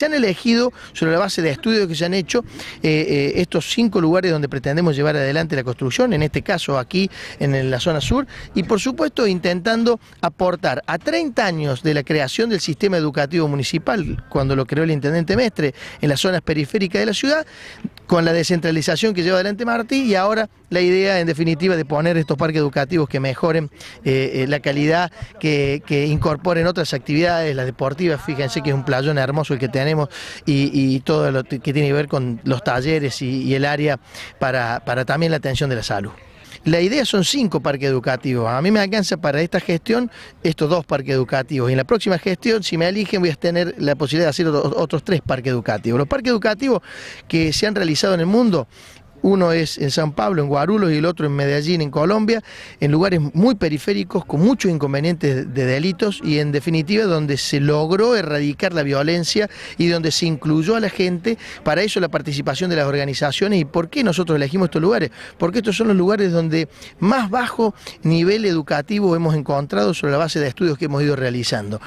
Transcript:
Se han elegido, sobre la base de estudios que se han hecho, eh, eh, estos cinco lugares donde pretendemos llevar adelante la construcción, en este caso aquí en la zona sur, y por supuesto intentando aportar a 30 años de la creación del sistema educativo municipal, cuando lo creó el intendente Mestre, en las zonas periféricas de la ciudad, con la descentralización que lleva adelante Martí y ahora la idea en definitiva de poner estos parques educativos que mejoren eh, eh, la calidad, que, incorporen otras actividades, las deportivas, fíjense que es un playón hermoso el que tenemos y, todo lo que tiene que ver con los talleres y, el área para también la atención de la salud. La idea son cinco parques educativos. A mí me alcanza para esta gestión estos dos parques educativos. Y en la próxima gestión, si me eligen, voy a tener la posibilidad de hacer otros tres parques educativos. Los parques educativos que se han realizado en el mundo uno es en San Pablo, en Guarulhos, y el otro en Medellín, en Colombia, en lugares muy periféricos, con muchos inconvenientes de delitos y en definitiva donde se logró erradicar la violencia y donde se incluyó a la gente, para eso la participación de las organizaciones. ¿Y por qué nosotros elegimos estos lugares? Porque estos son los lugares donde más bajo nivel educativo hemos encontrado sobre la base de estudios que hemos ido realizando.